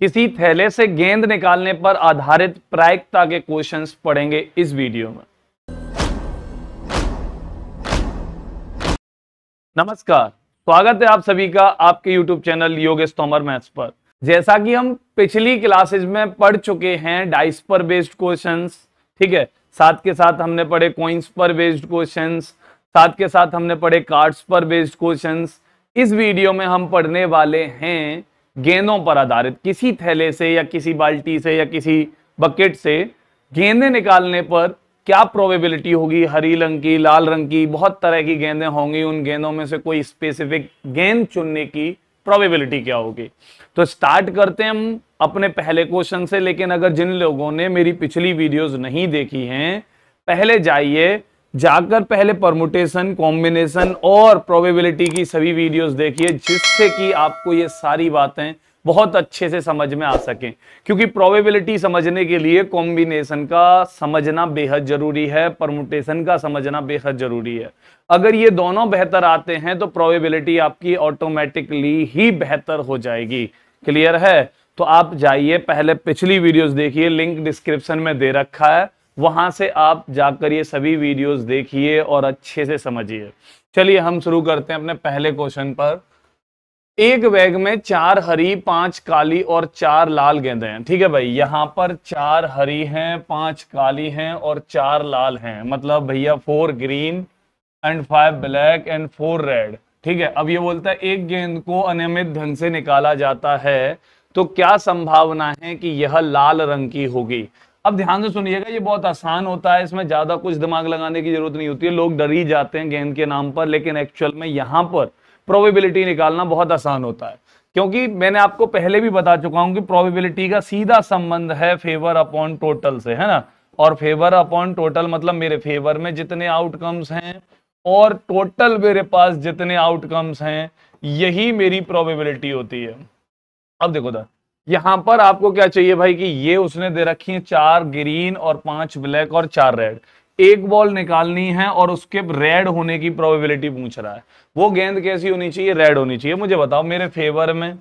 किसी थैले से गेंद निकालने पर आधारित प्रायिकता के क्वेश्चंस पढ़ेंगे इस वीडियो में नमस्कार स्वागत है आप सभी का आपके YouTube channel Yogesh Tomar maths पर जैसा कि हम पिछली क्लासेज में पढ़ चुके हैं डाइस पर बेस्ड क्वेश्चंस ठीक है साथ के साथ हमने पढ़े कॉइन्स पर बेस्ड क्वेश्चंस साथ के साथ हमने पढ़े कार्ड्स पर बेस्ड क्वेश्चंस इस वीडियो में हम पढ़ने वाले हैं गेंदों पर आधारित किसी थैले से या किसी बाल्टी से या किसी बकेट से गेंदे निकालने पर क्या प्रोबेबिलिटी होगी हरी रंग की लाल रंग की बहुत तरह की गेंदें होंगी उन गेंदों में से कोई स्पेसिफिक गेंद चुनने की प्रोबेबिलिटी क्या होगी तो स्टार्ट करते हैं हम अपने पहले क्वेश्चन से लेकिन अगर जिन लोगों ने मेरी पिछली वीडियोस नहीं देखी हैं पहले जाइए जाकर पहले परमुटेशन कॉम्बिनेशन और प्रोबेबिलिटी की सभी वीडियोस देखिए जिससे कि आपको ये सारी बातें बहुत अच्छे से समझ में आ सकें क्योंकि प्रोबेबिलिटी समझने के लिए कॉम्बिनेशन का समझना बेहद ज़रूरी है परमुटेशन का समझना बेहद ज़रूरी है अगर ये दोनों बेहतर आते हैं तो प्रोबेबिलिटी आपकी ऑटोमेटिकली ही बेहतर हो जाएगी क्लियर है तो आप जाइए पहले पिछली वीडियोस देखिए लिंक डिस्क्रिप्शन में दे रखा है वहाँ से आप जाकर ये सभी वीडियोस देखिए और अच्छे से समझिए चलिए हम शुरू करते हैं अपने पहले क्वेश्चन पर एक बैग में चार हरी पांच काली और चार लाल गेंदे हैं ठीक है भाई यहाँ पर चार हरी हैं पांच काली हैं और चार लाल हैं मतलब भैया four green and five black and four red ठीक है अब ये बोलता है एक गेंद को अनियमित ढंग से निकाला जाता है तो क्या संभावना है कि यह लाल रंग की होगी अब ध्यान से सुनिएगा ये बहुत आसान होता है इसमें ज़्यादा कुछ दिमाग लगाने की जरूरत नहीं होती है लोग डर ही जाते हैं गेंद के नाम पर लेकिन एक्चुअल में यहाँ पर प्रोबेबिलिटी निकालना बहुत आसान होता है क्योंकि मैंने आपको पहले भी बता चुका हूं कि प्रोबेबिलिटी का सीधा संबंध है फेवर अपॉन टोटल से है ना और फेवर अपॉन टोटल मतलब मेरे फेवर में जितने आउटकम्स हैं और टोटल मेरे पास जितने आउटकम्स हैं यही मेरी प्रोबेबिलिटी होती है अब देखो दा यहां पर आपको क्या चाहिए भाई कि ये उसने दे रखी है चार ग्रीन और पांच ब्लैक और चार रेड एक बॉल निकालनी है और उसके रेड होने की प्रोबेबिलिटी पूछ रहा है वो गेंद कैसी होनी चाहिए रेड होनी चाहिए मुझे बताओ मेरे फेवर में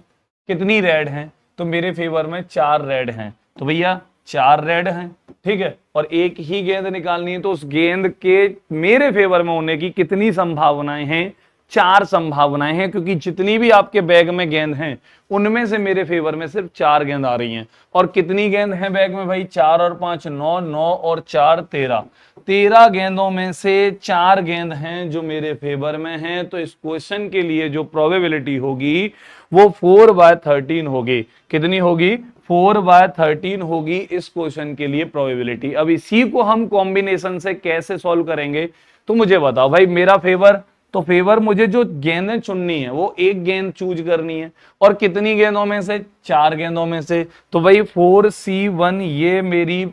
कितनी रेड है तो मेरे फेवर में चार रेड है तो भैया चार रेड हैं ठीक है और एक ही गेंद निकालनी है तो उस गेंद के मेरे फेवर में होने की कितनी संभावनाएं हैं चार संभावनाएं हैं क्योंकि जितनी भी आपके बैग में गेंद हैं उनमें से मेरे फेवर में सिर्फ चार गेंद आ रही हैं और कितनी गेंद है बैग में भाई चार और पांच नौ नौ और चार तेरह तेरह गेंदों में से चार गेंद हैं जो मेरे फेवर में हैं तो इस क्वेश्चन के लिए जो प्रोबेबिलिटी होगी वो फोर बाय थर्टीन होगी कितनी होगी फोर बाय थर्टीन होगी इस क्वेश्चन के लिए प्रोबेबिलिटी अब इसी को हम कॉम्बिनेशन से कैसे सॉल्व करेंगे तो मुझे बताओ भाई मेरा फेवर तो फेवर मुझे जो गेंदें चुननी है वो एक गेंद चूज करनी है और कितनी गेंदों में से चार गेंदों में से तो भाई फोर सी वन ये मेरी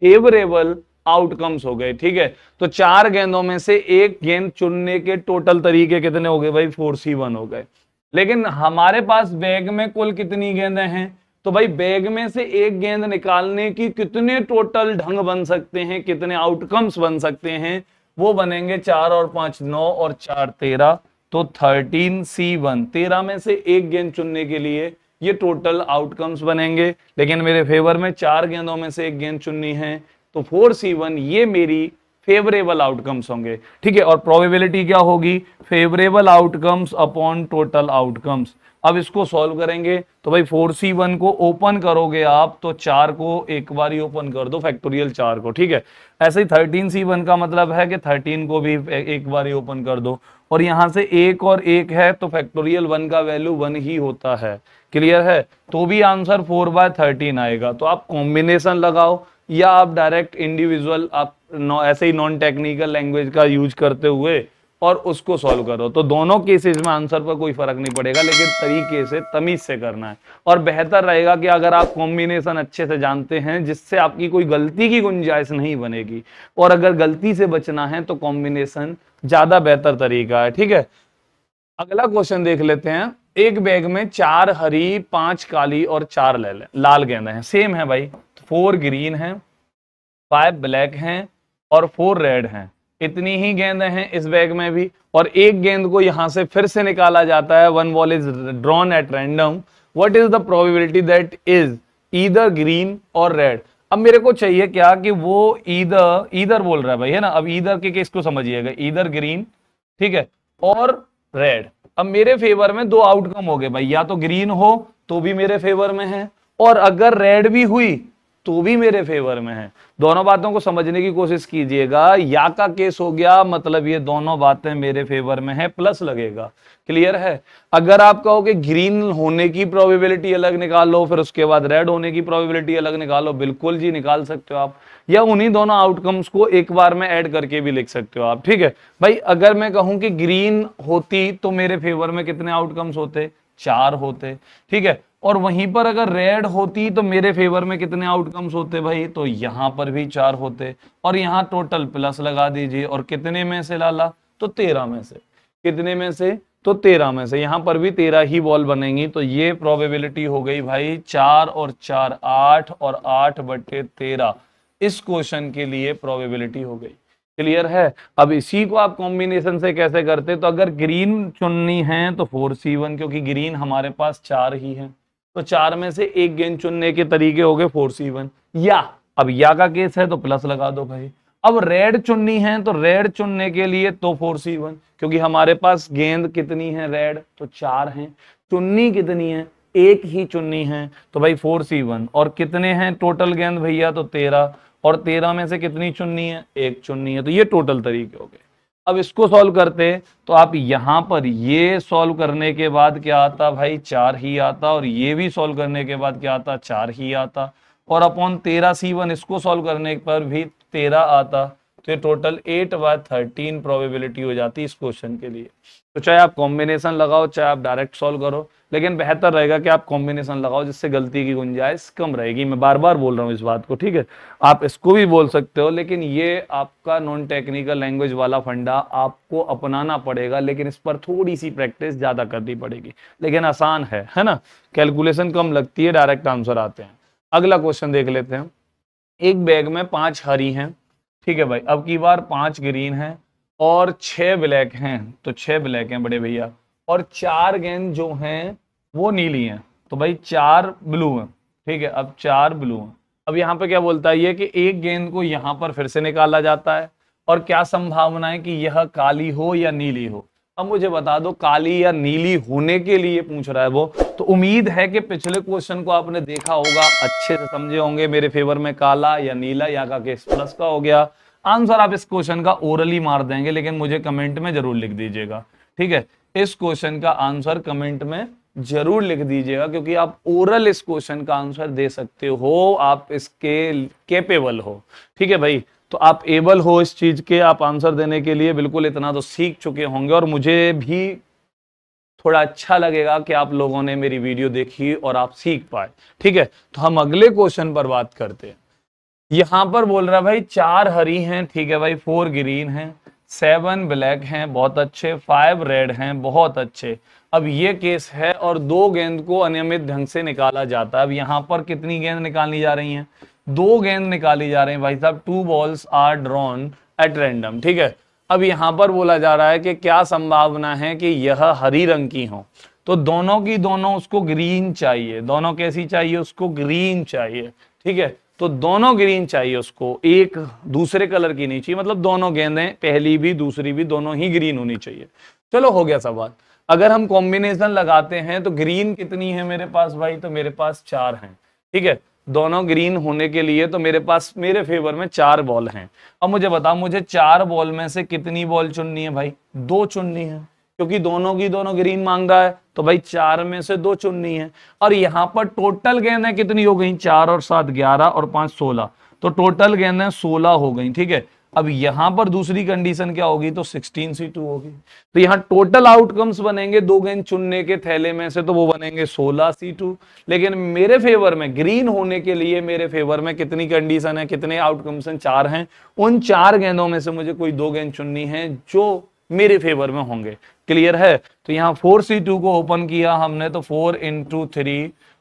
फेवरेबल आउटकम्स हो गए ठीक है तो चार गेंदों में से एक गेंद चुनने के टोटल तरीके कितने हो गए भाई फोर सी वन हो गए लेकिन हमारे पास बैग में कुल कितनी गेंदें हैं तो भाई बैग में से एक गेंद निकालने की कितने टोटल ढंग बन सकते हैं कितने आउटकम्स बन सकते हैं वो बनेंगे चार और पांच नौ और चार तेरह तो थर्टीन सी वन तेरह में से एक गेंद चुनने के लिए ये टोटल आउटकम्स बनेंगे लेकिन मेरे फेवर में चार गेंदों में से एक गेंद चुननी है तो फोर सी वन ये मेरी फेवरेबल आउटकम्स होंगे ठीक है और प्रोबेबिलिटी क्या होगी favourable outcomes upon total outcomes अब इसको सॉल्व करेंगे तो भाई फोर सी वन को ओपन करोगे आप तो चार को एक बार ही ओपन कर दो फैक्टोरियल चार को ठीक है ऐसे ही थर्टीन सी वन का मतलब है कि थर्टीन को भी एक बार ही ओपन कर दो और यहां से एक और एक है तो फैक्टोरियल वन का वैल्यू वन ही होता है क्लियर है तो भी आंसर फोर बाय थर्टीन आएगा तो आप कॉम्बिनेशन लगाओ या आप डायरेक्ट इंडिविजुअल आप ऐसे ही नॉन टेक्निकल लैंग्वेज का यूज करते हुए और उसको सॉल्व करो तो दोनों केसेस में आंसर पर कोई फर्क नहीं पड़ेगा लेकिन तरीके से तमीज से करना है और बेहतर रहेगा कि अगर आप कॉम्बिनेशन अच्छे से जानते हैं जिससे आपकी कोई गलती की गुंजाइश नहीं बनेगी और अगर गलती से बचना है तो कॉम्बिनेशन ज्यादा बेहतर तरीका है ठीक है अगला क्वेश्चन देख लेते हैं एक बैग में चार हरी पांच काली और चार लाल गेंदे हैं सेम है भाई फोर ग्रीन हैं फाइव ब्लैक हैं और फोर रेड हैं इतनी ही गेंद हैं इस बैग में भी और एक गेंद को यहां से फिर से निकाला जाता है one ball is drawn at random what is the probability that is either green or red अब मेरे को चाहिए क्या कि वो ईदर ईदर बोल रहा है भाई है ना अब ईदर के केस को समझिएगा ईदर ग्रीन ठीक है और रेड अब मेरे फेवर में दो आउटकम हो गए भाई या तो ग्रीन हो तो भी मेरे फेवर में है और अगर रेड भी हुई तो भी मेरे फेवर में है दोनों बातों को समझने की कोशिश कीजिएगा या का केस हो गया मतलब ये दोनों बातें मेरे फेवर में है प्लस लगेगा क्लियर है अगर आप कहो कि ग्रीन होने की प्रोबेबिलिटी अलग निकाल लो फिर उसके बाद रेड होने की प्रोबेबिलिटी अलग निकालो बिल्कुल जी निकाल सकते हो आप या उन्हीं दोनों आउटकम्स को एक बार में ऐड करके भी लिख सकते हो आप ठीक है भाई अगर मैं कहूं कि ग्रीन होती तो मेरे फेवर में कितने आउटकम्स होते चार होते ठीक है और वहीं पर अगर रेड होती तो मेरे फेवर में कितने आउटकम्स होते भाई तो यहाँ पर भी चार होते और यहाँ टोटल प्लस लगा दीजिए और कितने में से लाला तो तेरह में से कितने में से तो तेरह में से यहाँ पर भी तेरह ही बॉल बनेंगी तो ये प्रोबेबिलिटी हो गई भाई चार और चार आठ और आठ बटे तेरह इस क्वेश्चन के लिए प्रोबेबिलिटी हो गई क्लियर है अब इसी को आप कॉम्बिनेशन से कैसे करते तो अगर ग्रीन चुननी है तो फोर सी वन क्योंकि ग्रीन हमारे पास चार ही है तो चार में से एक गेंद चुनने के तरीके हो गए फोर सी वन या अब या का केस है तो प्लस लगा दो भाई अब रेड चुननी है तो रेड चुनने के लिए तो फोर सी वन क्योंकि हमारे पास गेंद कितनी है रेड तो चार है चुननी कितनी है एक ही चुननी है तो भाई फोर सी वन और कितने हैं टोटल गेंद भैया तो तेरह और तेरह में से कितनी चुननी है एक चुननी है तो ये टोटल तरीके हो गए अब इसको सॉल्व करते तो आप यहां पर ये सॉल्व करने के बाद क्या आता भाई चार ही आता और ये भी सॉल्व करने के बाद क्या आता चार ही आता और अपॉन तेरह सी वन इसको सॉल्व करने पर भी तेरह आता तो ये टोटल एट व थर्टीन प्रोबेबिलिटी हो जाती है इस क्वेश्चन के लिए तो चाहे आप कॉम्बिनेशन लगाओ चाहे आप डायरेक्ट सॉल्व करो लेकिन बेहतर रहेगा कि आप कॉम्बिनेशन लगाओ जिससे गलती की गुंजाइश कम रहेगी मैं बार बार बोल रहा हूँ इस बात को ठीक है आप इसको भी बोल सकते हो लेकिन ये आपका नॉन टेक्निकल लैंग्वेज वाला फंडा आपको अपनाना पड़ेगा लेकिन इस पर थोड़ी सी प्रैक्टिस ज़्यादा करनी पड़ेगी लेकिन आसान है है ना कैलकुलेशन कम लगती है डायरेक्ट आंसर आते हैं अगला क्वेश्चन देख लेते हैं एक बैग में पांच हरी हैं ठीक है भाई अब की बार पांच ग्रीन हैं और छह ब्लैक हैं तो छह ब्लैक हैं बड़े भैया और चार गेंद जो हैं वो नीली हैं तो भाई चार ब्लू हैं ठीक है अब चार ब्लू हैं अब यहाँ पे क्या बोलता है ये कि एक गेंद को यहाँ पर फिर से निकाला जाता है और क्या संभावना है कि यह काली हो या नीली हो अब मुझे बता दो काली या नीली होने के लिए पूछ रहा है वो तो उम्मीद है कि पिछले क्वेश्चन को आपने देखा होगा अच्छे से समझे होंगे मेरे फेवर में काला या नीला या का केस प्लस का हो गया आंसर आप इस क्वेश्चन का ओरली मार देंगे लेकिन मुझे कमेंट में जरूर लिख दीजिएगा ठीक है इस क्वेश्चन का आंसर कमेंट में जरूर लिख दीजिएगा क्योंकि आप ओरल इस क्वेश्चन का आंसर दे सकते हो आप इसके कैपेबल हो ठीक है भाई तो आप एबल हो इस चीज़ के आप आंसर देने के लिए बिल्कुल इतना तो सीख चुके होंगे और मुझे भी थोड़ा अच्छा लगेगा कि आप लोगों ने मेरी वीडियो देखी और आप सीख पाए ठीक है तो हम अगले क्वेश्चन पर बात करते हैं यहां पर बोल रहा भाई चार हरी हैं ठीक है भाई फोर ग्रीन हैं सेवन ब्लैक हैं बहुत अच्छे फाइव रेड हैं बहुत अच्छे अब ये केस है और दो गेंद को अनियमित ढंग से निकाला जाता है अब यहाँ पर कितनी गेंद निकालनी जा रही है दो गेंद निकाली जा रहे हैं भाई साहब two balls are drawn at random ठीक है अब यहां पर बोला जा रहा है कि क्या संभावना है कि यह हरी रंग की हो तो दोनों की दोनों उसको ग्रीन चाहिए दोनों कैसी चाहिए उसको ग्रीन चाहिए ठीक है तो दोनों ग्रीन चाहिए उसको एक दूसरे कलर की नहीं चाहिए मतलब दोनों गेंदें पहली भी दूसरी भी दोनों ही ग्रीन होनी चाहिए चलो हो गया सवाल अगर हम कॉम्बिनेशन लगाते हैं तो ग्रीन कितनी है मेरे पास भाई तो मेरे पास चार हैं ठीक है दोनों ग्रीन होने के लिए तो मेरे पास मेरे फेवर में चार बॉल हैं अब मुझे बताओ मुझे चार बॉल में से कितनी बॉल चुननी है भाई दो चुननी है क्योंकि दोनों की दोनों ग्रीन मांग रहा है तो भाई चार में से दो चुननी है और यहाँ पर टोटल गेंदें कितनी हो गई चार और सात ग्यारह और पांच सोलह तो टोटल गेंदें सोलह हो गई ठीक है अब यहां पर दूसरी कंडीशन क्या होगी तो 16 सी टू होगी तो यहाँ टोटल आउटकम्स बनेंगे दो गेंद चुनने के थैले में से तो वो बनेंगे 16 सी टू लेकिन मेरे फेवर में ग्रीन होने के लिए मेरे फेवर में कितनी कंडीशन है कितने आउटकम्स हैं चार हैं उन चार गेंदों में से मुझे कोई दो गेंद चुननी है जो मेरे फेवर में होंगे क्लियर है तो यहाँ फोर सी टू को ओपन किया हमने तो फोर इंटू थ्री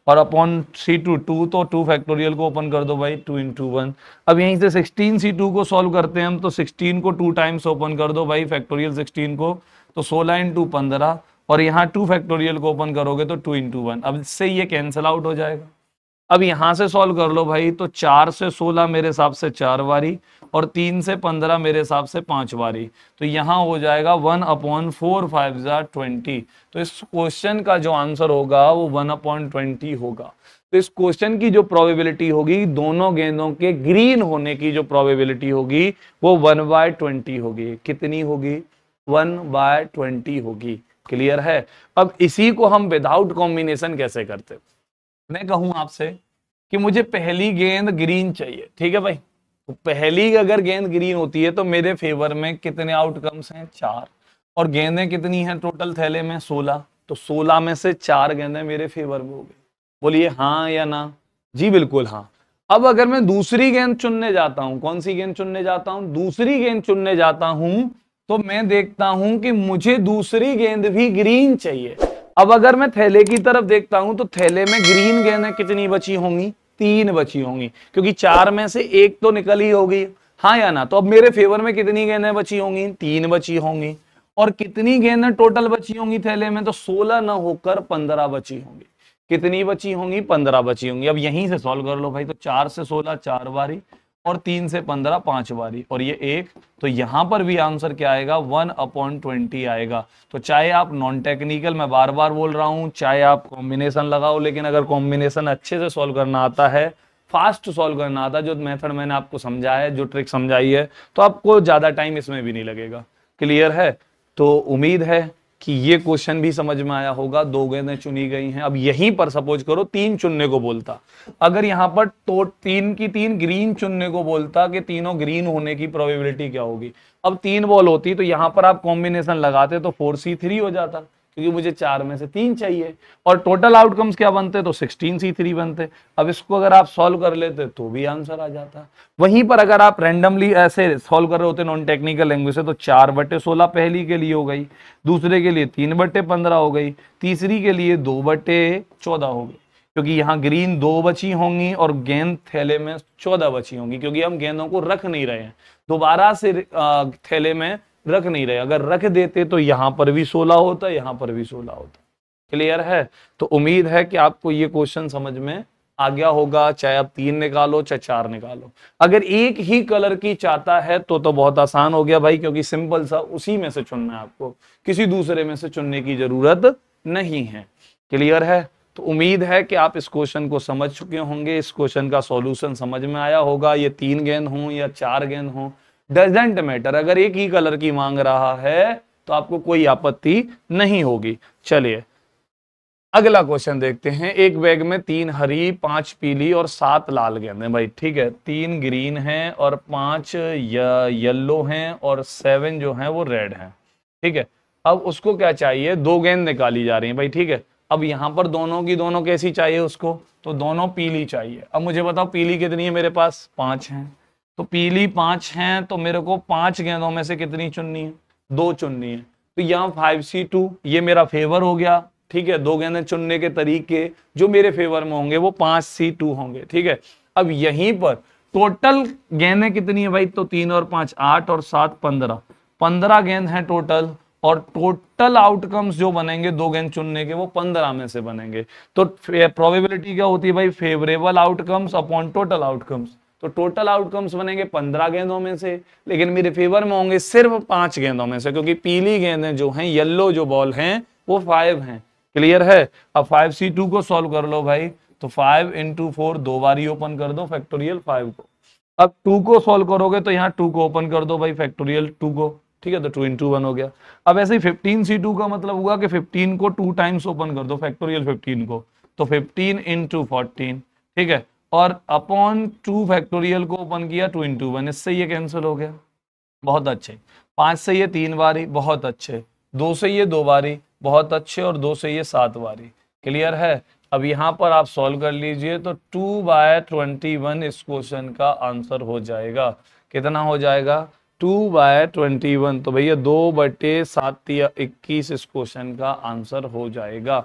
और अपॉन सी टू टू तो टू फैक्टोरियल को ओपन कर दो भाई टू इन टू वन अब यहीं से सिक्सटीन सी टू को सॉल्व करते हैं हम तो सिक्सटीन को टू टाइम्स ओपन कर दो भाई फैक्टोरियल सिक्सटीन को तो सोलह इंटू पंद्रह और यहाँ टू फैक्टोरियल को ओपन करोगे तो टू इंटू वन अब इससे ये कैंसिल आउट हो जाएगा अब यहां से सॉल्व कर लो भाई तो चार से सोलह मेरे हिसाब से चार बारी और तीन से पंद्रह मेरे हिसाब से पांच बारी तो यहां हो जाएगा वन अपॉन फोर फाइव जार ट्वेंटी तो इस क्वेश्चन का जो आंसर होगा वो वन अपॉन ट्वेंटी होगा तो इस क्वेश्चन की जो प्रोबेबिलिटी होगी दोनों गेंदों के ग्रीन होने की जो प्रोबेबिलिटी होगी वो वन बाय ट्वेंटी होगी कितनी होगी वन बाय ट्वेंटी होगी क्लियर है अब इसी को हम विदाउट कॉम्बिनेशन कैसे करते हैं मैं कहूं आपसे कि मुझे पहली गेंद ग्रीन चाहिए ठीक है भाई तो पहली अगर गेंद ग्रीन होती है तो मेरे फेवर में कितने आउटकम्स हैं चार और गेंदें कितनी हैं टोटल थैले में सोलह तो सोलह में से चार गेंदें मेरे फेवर में हो गई बोलिए हाँ या ना जी बिल्कुल हाँ अब अगर मैं दूसरी गेंद चुनने जाता हूँ कौन सी गेंद चुनने जाता हूँ दूसरी गेंद चुनने जाता हूँ तो मैं देखता हूँ कि मुझे दूसरी गेंद भी ग्रीन चाहिए अब अगर मैं थैले की तरफ देखता हूं तो थैले में ग्रीन गेंदें कितनी बची होंगी तीन बची होंगी क्योंकि चार में से एक तो निकल ही होगी हाँ या ना तो अब मेरे फेवर में कितनी गेंदें बची होंगी तीन बची होंगी और कितनी गेंदें टोटल बची होंगी थैले में तो सोलह न होकर पंद्रह बची होंगी कितनी बची होंगी पंद्रह बची होंगी अब यहीं से सॉल्व कर लो भाई तो चार से सोलह चार बारी और तीन से पंद्रह पांच बारी और ये एक तो यहां पर भी आंसर क्या आएगा वन अपॉन ट्वेंटी आएगा तो चाहे आप नॉन टेक्निकल मैं बार बार बोल रहा हूं चाहे आप कॉम्बिनेशन लगाओ लेकिन अगर कॉम्बिनेशन अच्छे से सॉल्व करना आता है फास्ट सॉल्व करना आता है जो मेथड मैंने आपको समझाया है जो ट्रिक समझाई है तो आपको ज्यादा टाइम इसमें भी नहीं लगेगा क्लियर है तो उम्मीद है कि ये क्वेश्चन भी समझ में आया होगा दो गेंदें चुनी गई हैं अब यहीं पर सपोज करो तीन चुनने को बोलता अगर यहां पर तो तीन की तीन ग्रीन चुनने को बोलता कि तीनों ग्रीन होने की प्रोबेबिलिटी क्या होगी अब तीन बॉल होती तो यहां पर आप कॉम्बिनेशन लगाते तो फोर सी थ्री हो जाता क्योंकि मुझे चार में से तीन चाहिए और टोटल आउटकम्स क्या बनते तो सिक्सटीन सी थ्री बनते अब इसको अगर आप सॉल्व कर लेते तो भी आंसर आ जाता वहीं पर अगर आप रेंडमली ऐसे सॉल्व कर रहे होते नॉन टेक्निकल लैंग्वेज से तो चार बटे सोलह पहली के लिए हो गई दूसरे के लिए तीन बटे पंद्रह हो गई तीसरी के लिए दो बटे चौदह हो गई क्योंकि यहाँ ग्रीन दो बची होंगी और गेंद थैले में चौदह बची होंगी क्योंकि हम गेंदों को रख नहीं रहे हैं दोबारा से थैले में रख नहीं रहे अगर रख देते तो यहाँ पर भी सोलह होता यहाँ पर भी सोलह होता क्लियर है तो उम्मीद है कि आपको ये क्वेश्चन समझ में आ गया होगा चाहे आप तीन निकालो चाहे चार निकालो अगर एक ही कलर की चाहता है तो तो बहुत आसान हो गया भाई क्योंकि सिंपल सा उसी में से चुनना है आपको किसी दूसरे में से चुनने की जरूरत नहीं है क्लियर है तो उम्मीद है कि आप इस क्वेश्चन को समझ चुके होंगे इस क्वेश्चन का सॉल्यूशन समझ में आया होगा ये तीन गेंद हों या चार गेंद हों डजेंट मैटर अगर एक ही कलर की मांग रहा है तो आपको कोई आपत्ति नहीं होगी चलिए अगला क्वेश्चन देखते हैं एक बैग में तीन हरी पांच पीली और सात लाल गेंदे भाई ठीक है तीन ग्रीन हैं और पांच येलो हैं और सेवन जो हैं वो रेड हैं ठीक है अब उसको क्या चाहिए दो गेंद निकाली जा रही है भाई ठीक है अब यहाँ पर दोनों की दोनों कैसी चाहिए उसको तो दोनों पीली चाहिए अब मुझे बताओ पीली कितनी है मेरे पास पांच हैं तो पीली पांच है तो मेरे को पांच गेंदों में से कितनी चुननी है दो चुननी है तो यहाँ फाइव सी टू ये मेरा फेवर हो गया ठीक है दो गेंदे चुनने के तरीके जो मेरे फेवर में होंगे वो पांच सी टू होंगे ठीक है अब यहीं पर टोटल गेंदे कितनी है भाई तो तीन और पांच आठ और सात पंद्रह पंद्रह गेंद है टोटल और टोटल आउटकम्स जो बनेंगे दो गेंद चुनने के वो पंद्रह में से बनेंगे तो प्रोबेबिलिटी क्या होती है भाई favourable outcomes upon total outcomes तो टोटल आउटकम्स बनेंगे पंद्रह गेंदों में से लेकिन मेरे फेवर में होंगे सिर्फ पांच गेंदों में से क्योंकि पीली गेंदें जो हैं येल्लो जो बॉल हैं वो फाइव हैं क्लियर है अब फाइव सी टू को सॉल्व कर लो भाई तो फाइव इंटू फोर दो बार ही ओपन कर दो फैक्टोरियल फाइव को अब टू को सॉल्व करोगे तो यहाँ टू को ओपन कर दो भाई फैक्टोरियल टू को ठीक है तो टू इंटू वन हो गया अब ऐसे ही फिफ्टीन सी टू का मतलब हुआ कि फिफ्टीन को टू टाइम्स ओपन कर दो फैक्टोरियल फिफ्टीन को तो फिफ्टीन इंटू फोर्टीन ठीक है और अपॉन टू फैक्टोरियल को ओपन किया टू इंटू वन इससे ये कैंसिल हो गया बहुत अच्छे पाँच से ये तीन बारी बहुत अच्छे दो से ये दो बारी बहुत अच्छे और दो से ये सात बारी क्लियर है अब यहाँ पर आप सॉल्व कर लीजिए तो टू बाय ट्वेंटी वन इस क्वेश्चन का आंसर हो जाएगा कितना हो जाएगा टू बाय ट्वेंटी वन तो भैया दो बटे सात या इक्कीस इस क्वेश्चन का आंसर हो जाएगा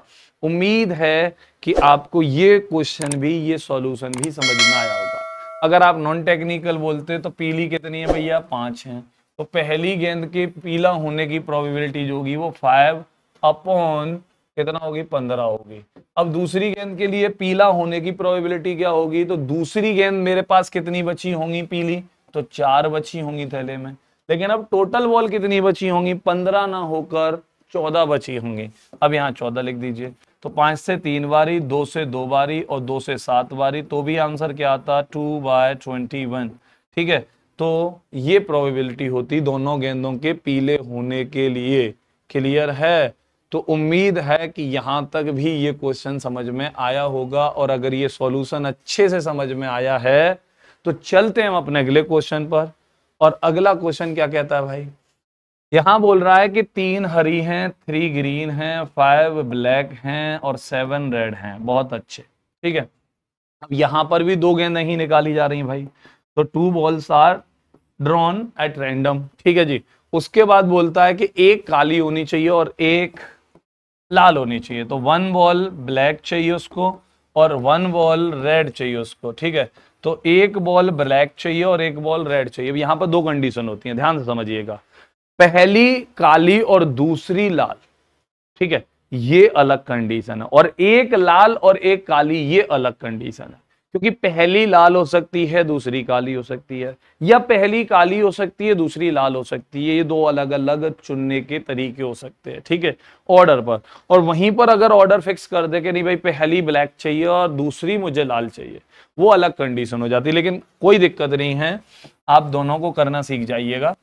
उम्मीद है कि आपको ये क्वेश्चन भी ये सॉल्यूशन भी समझ में आया होगा अगर आप नॉन टेक्निकल बोलते तो पीली कितनी है भैया पांच है तो पहली गेंद के पीला होने की प्रोबेबिलिटी जो होगी वो फाइव अपॉन कितना होगी पंद्रह होगी अब दूसरी गेंद के लिए पीला होने की प्रोबेबिलिटी क्या होगी तो दूसरी गेंद मेरे पास कितनी बची होंगी पीली तो चार बची होंगी थैले में लेकिन अब टोटल बॉल कितनी बची होंगी पंद्रह ना होकर चौदह बची होंगी अब यहाँ चौदह लिख दीजिए तो पांच से तीन बारी दो से दो बारी और दो से सात बारी तो भी आंसर क्या आता टू बाय ट्वेंटी वन ठीक है तो ये प्रोबेबिलिटी होती दोनों गेंदों के पीले होने के लिए क्लियर है तो उम्मीद है कि यहां तक भी ये क्वेश्चन समझ में आया होगा और अगर ये सॉल्यूशन अच्छे से समझ में आया है तो चलते हैं हम अपने अगले क्वेश्चन पर और अगला क्वेश्चन क्या कहता है भाई यहां बोल रहा है कि तीन हरी हैं थ्री ग्रीन हैं फाइव ब्लैक हैं और सेवन रेड हैं बहुत अच्छे ठीक है अब यहां पर भी दो गेंद नहीं निकाली जा रही भाई तो two balls are drawn at random ठीक है जी उसके बाद बोलता है कि एक काली होनी चाहिए और एक लाल होनी चाहिए तो वन बॉल ब्लैक चाहिए उसको और वन बॉल रेड चाहिए उसको ठीक है तो एक बॉल ब्लैक चाहिए और एक बॉल रेड चाहिए अब यहाँ पर दो कंडीशन होती है ध्यान से समझिएगा पहली काली और दूसरी लाल ठीक है ये अलग कंडीशन है और एक लाल और एक काली ये अलग कंडीशन है क्योंकि पहली लाल हो सकती है दूसरी काली हो सकती है या पहली काली हो सकती है दूसरी लाल हो सकती है ये दो अलग अलग चुनने के तरीके हो सकते हैं ठीक है ऑर्डर पर और वहीं पर अगर ऑर्डर फिक्स कर दे कि नहीं भाई पहली ब्लैक चाहिए और दूसरी मुझे लाल चाहिए वो अलग कंडीशन हो जाती है लेकिन कोई दिक्कत नहीं है आप दोनों को करना सीख जाइएगा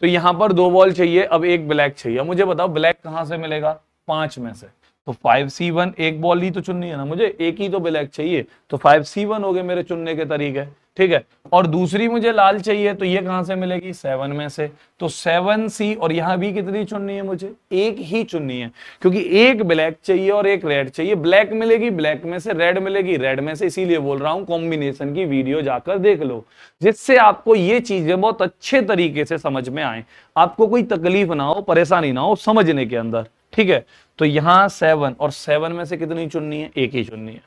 तो यहाँ पर दो बॉल चाहिए अब एक ब्लैक चाहिए मुझे बताओ ब्लैक कहाँ से मिलेगा पांच में से तो 5C1 एक बॉल ही तो चुननी है ना मुझे एक ही तो ब्लैक चाहिए तो 5C1 हो गए मेरे चुनने के तरीके ठीक है और दूसरी मुझे लाल चाहिए तो ये कहां से मिलेगी सेवन में से तो सेवन सी और यहां भी कितनी चुननी है मुझे एक ही चुननी है क्योंकि एक ब्लैक चाहिए और एक रेड चाहिए ब्लैक मिलेगी ब्लैक में से रेड मिलेगी रेड में से इसीलिए बोल रहा हूं कॉम्बिनेशन की वीडियो जाकर देख लो जिससे आपको ये चीजें बहुत अच्छे तरीके से समझ में आए आपको कोई तकलीफ ना हो परेशानी ना हो समझने के अंदर ठीक है तो यहां सेवन और सेवन में से कितनी चुननी है एक ही चुननी है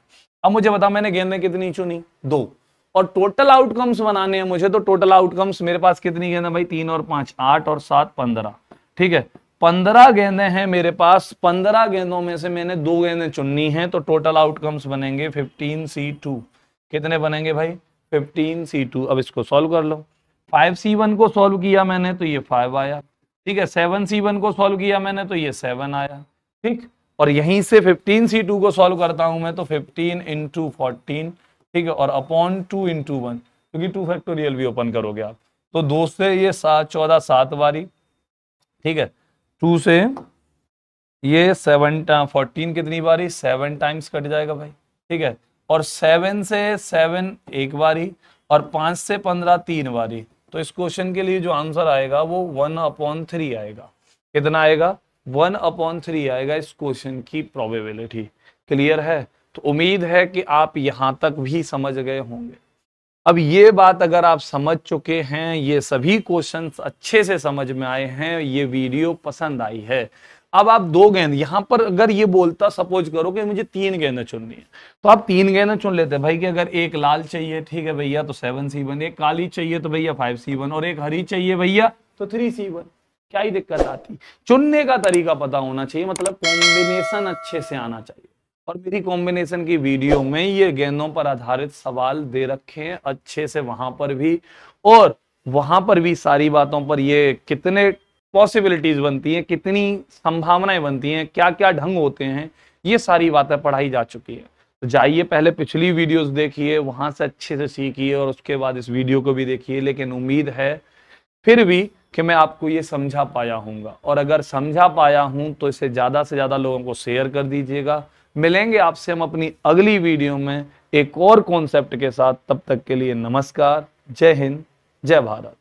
अब मुझे बताओ मैंने में कितनी चुनी दो और टोटल आउटकम्स बनाने हैं मुझे तो टोटल आउटकम्स मेरे पास कितनी गेंद है भाई तीन और पांच आठ और सात पंद्रह ठीक है पंद्रह गेंदे हैं मेरे पास पंद्रह गेंदों में से मैंने दो गेंदे चुननी हैं तो टोटल आउटकम्स बनेंगे फिफ्टीन सी टू कितने बनेंगे भाई फिफ्टीन सी टू अब इसको सॉल्व कर लो फाइव सी वन को सॉल्व किया मैंने तो ये फाइव आया ठीक है सेवन सी वन को सॉल्व किया मैंने तो ये सेवन आया ठीक और यहीं से फिफ्टीन सी टू को सॉल्व करता हूं मैं तो फिफ्टीन इंटू फोर्टीन ठीक है और अपॉन टू इंटू वन क्योंकि टू फैक्टोरियल भी ओपन करोगे आप तो दो से ये सात चौदह सात बारी ठीक है टू से ये सेवन फोर्टीन कितनी बारी सेवन टाइम्स कट जाएगा भाई ठीक है और सेवन से सेवन एक बारी और पांच से पंद्रह तीन बारी तो इस क्वेश्चन के लिए जो आंसर आएगा वो वन अपॉन थ्री आएगा कितना आएगा वन अपॉन थ्री आएगा इस क्वेश्चन की प्रोबेबिलिटी क्लियर है तो उम्मीद है कि आप यहां तक भी समझ गए होंगे अब ये बात अगर आप समझ चुके हैं ये सभी क्वेश्चंस अच्छे से समझ में आए हैं ये वीडियो पसंद आई है अब आप दो गेंद यहां पर अगर ये बोलता सपोज करो कि मुझे तीन गेंदें चुननी है तो आप तीन गेंदें चुन लेते भाई कि अगर एक लाल चाहिए ठीक है भैया तो सेवन सी वन एक काली चाहिए तो भैया फाइव सी वन और एक हरी चाहिए भैया तो थ्री सी वन क्या ही दिक्कत आती चुनने का तरीका पता होना चाहिए मतलब कॉम्बिनेशन अच्छे से आना चाहिए और मेरी कॉम्बिनेशन की वीडियो में ये गेंदों पर आधारित सवाल दे रखे हैं अच्छे से वहां पर भी और वहां पर भी सारी बातों पर ये कितने पॉसिबिलिटीज बनती हैं कितनी संभावनाएं बनती हैं क्या क्या ढंग होते हैं ये सारी बातें पढ़ाई जा चुकी है तो जाइए पहले पिछली वीडियोस देखिए वहां से अच्छे से सीखिए और उसके बाद इस वीडियो को भी देखिए लेकिन उम्मीद है फिर भी कि मैं आपको ये समझा पाया हूँ और अगर समझा पाया हूँ तो इसे ज़्यादा से ज़्यादा लोगों को शेयर कर दीजिएगा मिलेंगे आपसे हम अपनी अगली वीडियो में एक और कॉन्सेप्ट के साथ तब तक के लिए नमस्कार जय हिंद जय भारत